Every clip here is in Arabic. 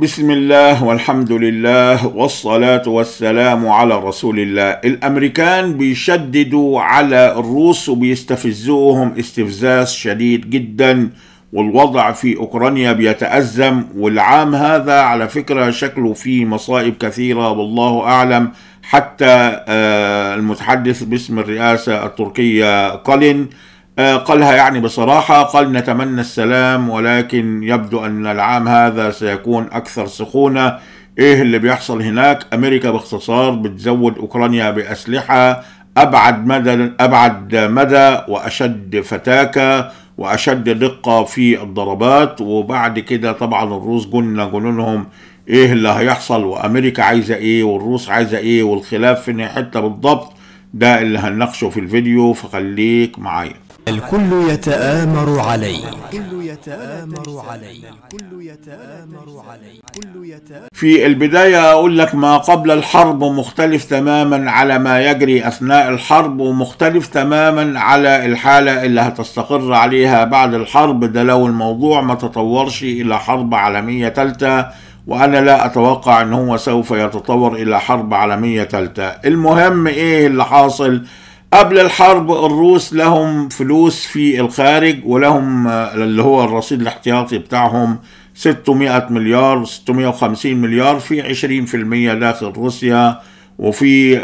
بسم الله والحمد لله والصلاة والسلام على رسول الله الأمريكان بيشددوا على الروس وبيستفزوهم استفزاز شديد جدا والوضع في أوكرانيا بيتأزم والعام هذا على فكرة شكله فيه مصائب كثيرة والله أعلم حتى المتحدث باسم الرئاسة التركية كولين آه، قالها يعني بصراحة قال نتمنى السلام ولكن يبدو أن العام هذا سيكون أكثر سخونة إيه اللي بيحصل هناك أمريكا باختصار بتزود أوكرانيا بأسلحة أبعد مدى أبعد مدى وأشد فتاكة وأشد دقة في الضربات وبعد كده طبعا الروس قلنا جنونهم إيه اللي هيحصل وأمريكا عايزة إيه والروس عايزة إيه والخلاف في حتة بالضبط ده اللي هنناقشه في الفيديو فخليك معايا الكل يتآمر علي الكل يتآمر الكل يتآمر كل يتآمر في البداية أقول لك ما قبل الحرب مختلف تماما على ما يجري أثناء الحرب ومختلف تماما على الحالة اللي هتستقر عليها بعد الحرب ده لو الموضوع ما تطورش إلى حرب عالمية تالتة وأنا لا أتوقع أن هو سوف يتطور إلى حرب عالمية تالتة المهم إيه اللي حاصل قبل الحرب الروس لهم فلوس في الخارج ولهم آه، اللي هو الرصيد الاحتياطي بتاعهم 600 مليار 650 مليار في 20% داخل روسيا وفي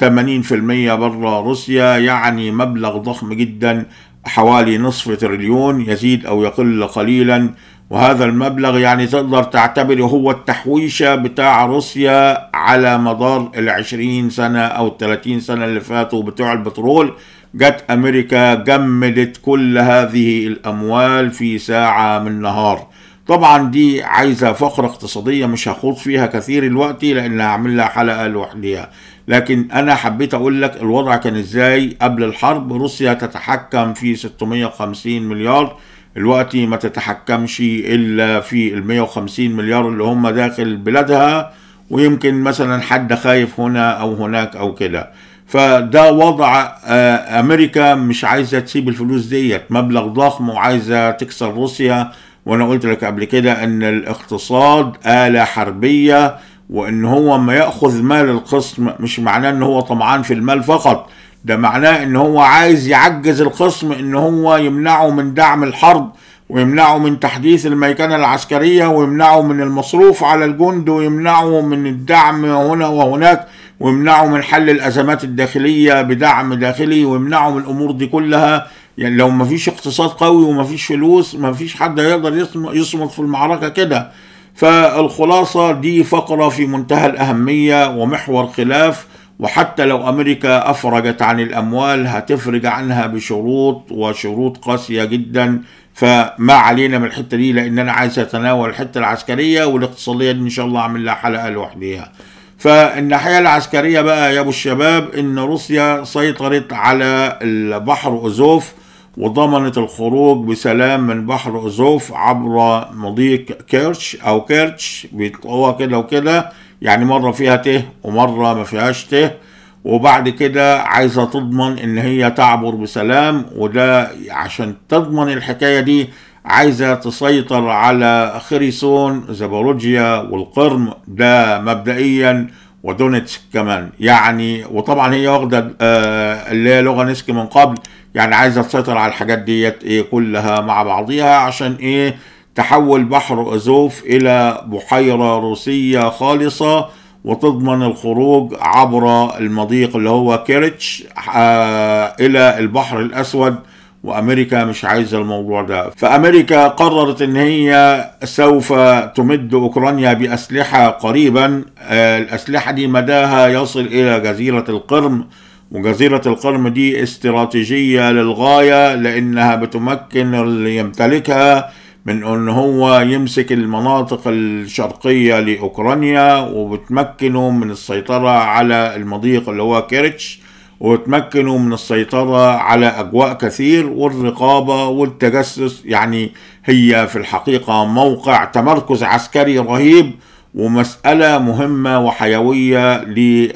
80% آه، بره روسيا يعني مبلغ ضخم جدا حوالي نصف تريليون يزيد أو يقل قليلا وهذا المبلغ يعني تقدر تعتبره هو التحويشة بتاع روسيا على مدار العشرين سنة أو الثلاثين سنة اللي فاتوا بتوع البترول جت أمريكا جمدت كل هذه الأموال في ساعة من نهار طبعا دي عايزة فقرة اقتصادية مش هخوض فيها كثير الوقت لأن هعمل لها حلقة لوحدها لكن أنا حبيت أقول لك الوضع كان إزاي قبل الحرب روسيا تتحكم في 650 مليار دلوقتي ما تتحكمش الا في ال 150 مليار اللي هم داخل بلادها ويمكن مثلا حد خايف هنا او هناك او كده فده وضع آه، امريكا مش عايزه تسيب الفلوس ديت مبلغ ضخم وعايزه تكسر روسيا وانا قلت لك قبل كده ان الاقتصاد آلة حربية وان هو ما ياخذ مال الخصم مش معناه ان هو طمعان في المال فقط ده معناه ان هو عايز يعجز الخصم ان هو يمنعه من دعم الحرب ويمنعه من تحديث الميكنة العسكرية ويمنعه من المصروف على الجند ويمنعه من الدعم هنا وهناك ويمنعه من حل الأزمات الداخلية بدعم داخلي ويمنعه من الأمور دي كلها يعني لو مفيش اقتصاد قوي ومفيش فلوس مفيش حد هيقدر يصمد في المعركة كده فالخلاصة دي فقرة في منتهى الأهمية ومحور خلاف وحتى لو أمريكا أفرجت عن الأموال هتفرج عنها بشروط وشروط قاسية جدا فما علينا من الحتة دي لأن أنا عايز أتناول الحتة العسكرية والاقتصادية دي إن شاء الله أعمل لها حلقة لوحديها فالناحية العسكرية بقى يا أبو الشباب إن روسيا سيطرت على البحر أوزوف وضمنت الخروج بسلام من بحر أزوف عبر مضيق كيرتش أو كيرتش هو كده وكده يعني مرة فيها ته ومرة ما فيهاش ته وبعد كده عايزة تضمن إن هي تعبر بسلام وده عشان تضمن الحكاية دي عايزة تسيطر على خريسون زابوروجيا والقرم ده مبدئيا ودونتسك كمان يعني وطبعا هي واخدة آه، اللي هي نسك من قبل يعني عايزه تسيطر على الحاجات ديت ايه كلها مع بعضيها عشان ايه تحول بحر ازوف الى بحيره روسيه خالصه وتضمن الخروج عبر المضيق اللي هو كيرتش آه الى البحر الاسود وامريكا مش عايزه الموضوع ده فامريكا قررت ان هي سوف تمد اوكرانيا باسلحه قريبا آه الاسلحه دي مداها يصل الى جزيره القرم وجزيرة القرم دي استراتيجية للغاية لأنها بتمكن اللي يمتلكها من أن هو يمسك المناطق الشرقية لأوكرانيا وبتمكنه من السيطرة على المضيق اللي هو كيرتش وتمكنوا من السيطرة على أجواء كثير والرقابة والتجسس يعني هي في الحقيقة موقع تمركز عسكري رهيب ومسألة مهمة وحيوية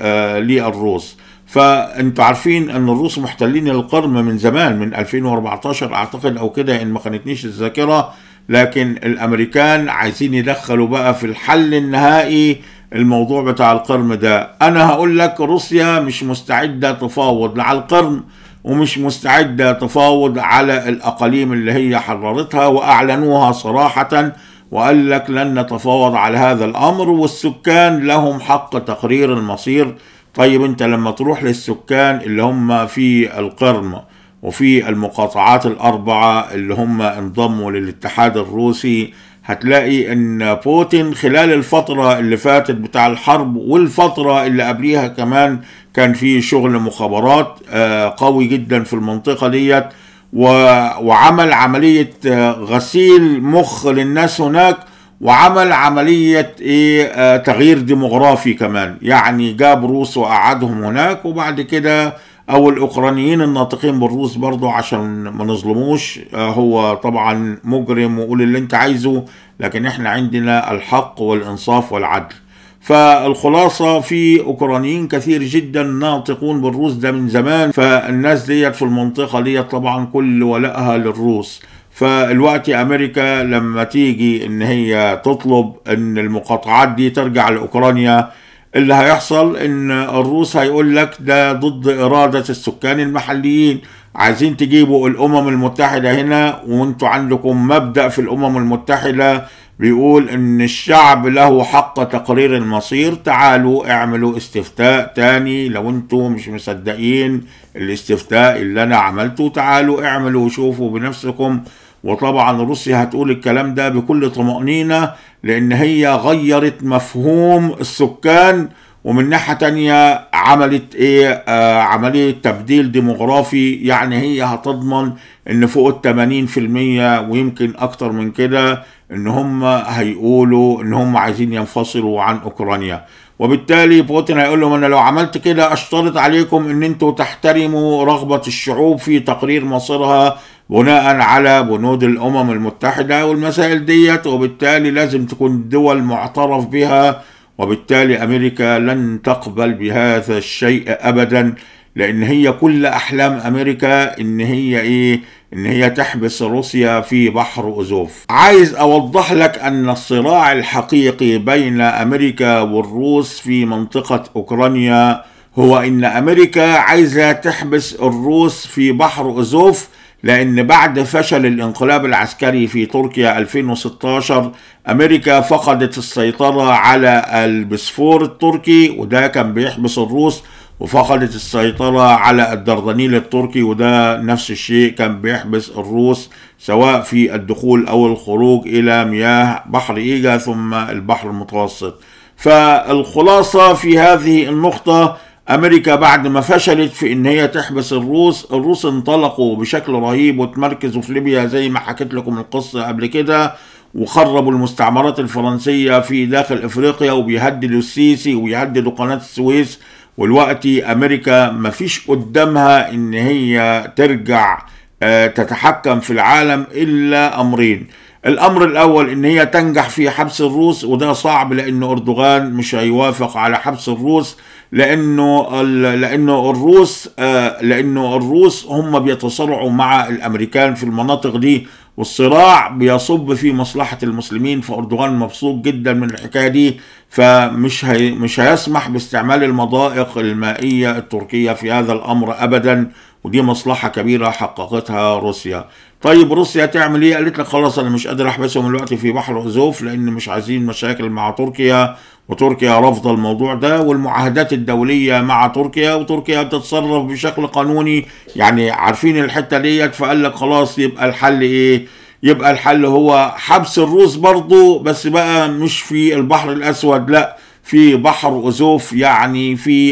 آه، للروس فانتوا عارفين ان الروس محتلين القرم من زمان من 2014 اعتقد او كده ان ما خانتنيش الذاكره لكن الامريكان عايزين يدخلوا بقى في الحل النهائي الموضوع بتاع القرم ده انا هقول لك روسيا مش مستعده تفاوض على القرم ومش مستعده تفاوض على الاقاليم اللي هي حررتها واعلنوها صراحه وقال لك لن نتفاوض على هذا الامر والسكان لهم حق تقرير المصير طيب انت لما تروح للسكان اللي هم في القرم وفي المقاطعات الأربعة اللي هم انضموا للاتحاد الروسي هتلاقي ان بوتين خلال الفترة اللي فاتت بتاع الحرب والفترة اللي قبليها كمان كان في شغل مخابرات آه، قوي جدا في المنطقة ديت وعمل عملية آه، غسيل مخ للناس هناك وعمل عملية إيه آه، تغيير ديموغرافي كمان يعني جاب روس وقعدهم هناك وبعد كده أو الأوكرانيين الناطقين بالروس برضو عشان ما نظلموش آه، هو طبعا مجرم وقول اللي أنت عايزه لكن إحنا عندنا الحق والإنصاف والعدل فالخلاصة في أوكرانيين كثير جدا ناطقون بالروس ده من زمان فالناس ديت في المنطقة ديت طبعا كل ولائها للروس فالوقت امريكا لما تيجي ان هي تطلب ان المقاطعات دي ترجع لاوكرانيا اللي هيحصل ان الروس هيقول لك ده ضد اراده السكان المحليين عايزين تجيبوا الامم المتحده هنا وانتوا عندكم مبدا في الامم المتحده بيقول ان الشعب له حق تقرير المصير تعالوا اعملوا استفتاء تاني لو انتوا مش مصدقين الاستفتاء اللي انا عملته تعالوا اعملوا وشوفوا بنفسكم وطبعا روسيا هتقول الكلام ده بكل طمأنينة لأن هي غيرت مفهوم السكان ومن ناحية تانية عملت إيه آه عملية تبديل ديموغرافي يعني هي هتضمن إن فوق التمانين في المية ويمكن أكتر من كده إن هم هيقولوا إن هم عايزين ينفصلوا عن أوكرانيا وبالتالي بوتين هيقول لهم انا لو عملت كده اشترط عليكم ان انتوا تحترموا رغبه الشعوب في تقرير مصيرها بناء على بنود الأمم المتحدة والمسائل ديت وبالتالي لازم تكون دول معترف بها وبالتالي أمريكا لن تقبل بهذا الشيء أبدا لأن هي كل أحلام أمريكا إن هي إيه إن هي تحبس روسيا في بحر أزوف عايز أوضح لك أن الصراع الحقيقي بين أمريكا والروس في منطقة أوكرانيا هو إن أمريكا عايزة تحبس الروس في بحر أزوف لأن بعد فشل الانقلاب العسكري في تركيا 2016 أمريكا فقدت السيطرة على البسفور التركي وده كان بيحبس الروس وفقدت السيطرة على الدردنيل التركي وده نفس الشيء كان بيحبس الروس سواء في الدخول أو الخروج إلى مياه بحر إيجا ثم البحر المتوسط فالخلاصة في هذه النقطة امريكا بعد ما فشلت في ان هي تحبس الروس الروس انطلقوا بشكل رهيب وتمركزوا في ليبيا زي ما حكيت لكم القصه قبل كده وخربوا المستعمرات الفرنسيه في داخل افريقيا وبيهددوا السيسي ويهددوا قناه السويس والوقت امريكا مفيش قدامها ان هي ترجع آه، تتحكم في العالم الا امرين الأمر الأول إن هي تنجح في حبس الروس وده صعب لأن أردوغان مش هيوافق على حبس الروس لأنه لأنه الروس آه، لأنه الروس هم بيتصارعوا مع الأمريكان في المناطق دي والصراع بيصب في مصلحة المسلمين فأردوغان مبسوط جدا من الحكاية دي فمش هي مش هيسمح باستعمال المضائق المائية التركية في هذا الأمر أبدا ودي مصلحة كبيرة حققتها روسيا طيب روسيا تعمل ايه قالت لك خلاص انا مش قادر احبسهم الوقت في بحر عزوف لان مش عايزين مشاكل مع تركيا وتركيا رافضه الموضوع ده والمعاهدات الدوليه مع تركيا وتركيا بتتصرف بشكل قانوني يعني عارفين الحته ديت فقال لك خلاص يبقى الحل ايه يبقى الحل هو حبس الروس برضه بس بقى مش في البحر الاسود لا في بحر أزوف يعني في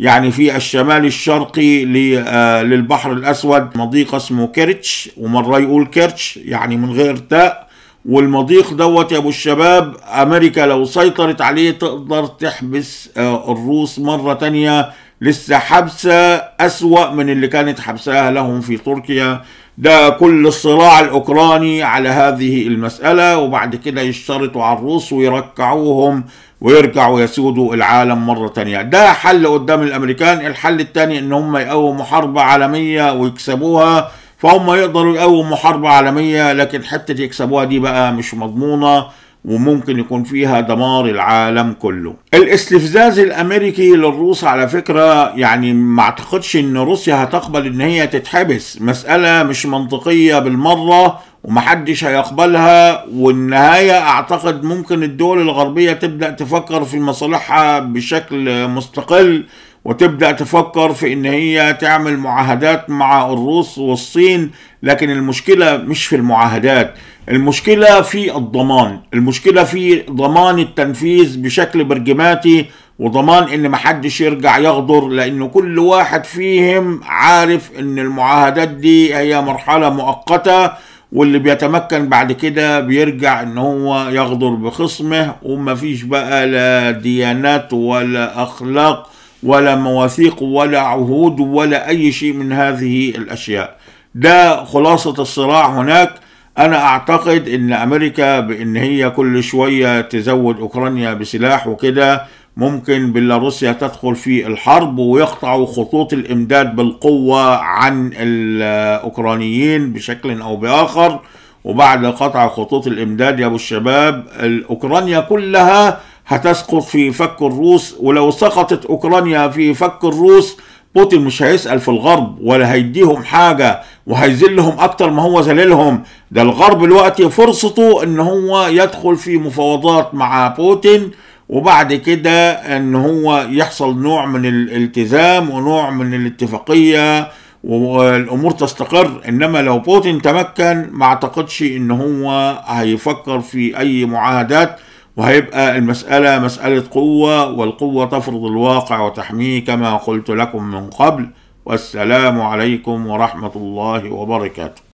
يعني في الشمال الشرقي آه، للبحر الأسود مضيق اسمه كيرتش ومرة يقول كيرتش يعني من غير تاء والمضيق دوت يا ابو الشباب امريكا لو سيطرت عليه تقدر تحبس آه، الروس مره تانيه لسه حبسة أسوأ من اللي كانت حبساها لهم في تركيا ده كل الصراع الأوكراني على هذه المسألة وبعد كده يشترطوا على الروس ويركعوهم ويرجعوا يسودوا العالم مرة تانية ده حل قدام الأمريكان الحل التاني إن هم يقوموا حرب عالمية ويكسبوها فهم يقدروا يقوموا حرب عالمية لكن حتة يكسبوها دي بقى مش مضمونة وممكن يكون فيها دمار العالم كله الاستفزاز الامريكي للروس على فكره يعني ما اعتقدش ان روسيا هتقبل ان هي تتحبس مساله مش منطقيه بالمره ومحدش هيقبلها والنهاية أعتقد ممكن الدول الغربية تبدأ تفكر في مصالحها بشكل مستقل وتبدأ تفكر في إن هي تعمل معاهدات مع الروس والصين لكن المشكلة مش في المعاهدات المشكلة في الضمان المشكلة في ضمان التنفيذ بشكل برجماتي وضمان ان محدش يرجع يغدر لان كل واحد فيهم عارف ان المعاهدات دي هي مرحلة مؤقتة واللي بيتمكن بعد كده بيرجع ان هو يغدر بخصمه ومفيش بقى لا ديانات ولا اخلاق ولا مواثيق ولا عهود ولا أي شيء من هذه الأشياء ده خلاصة الصراع هناك أنا أعتقد إن أمريكا بإن هي كل شوية تزود أوكرانيا بسلاح وكده ممكن بيلاروسيا تدخل في الحرب ويقطعوا خطوط الإمداد بالقوة عن الأوكرانيين بشكل أو بآخر وبعد قطع خطوط الإمداد يا أبو الشباب الأوكرانيا كلها هتسقط في فك الروس ولو سقطت أوكرانيا في فك الروس بوتين مش هيسأل في الغرب ولا هيديهم حاجة وهيذلهم أكتر ما هو ذللهم ده الغرب دلوقتي فرصته إن هو يدخل في مفاوضات مع بوتين وبعد كده إن هو يحصل نوع من الالتزام ونوع من الاتفاقية والامور تستقر انما لو بوتين تمكن ما اعتقدش ان هو هيفكر في اي معاهدات وهيبقى المسألة مسألة قوة والقوة تفرض الواقع وتحميه كما قلت لكم من قبل والسلام عليكم ورحمة الله وبركاته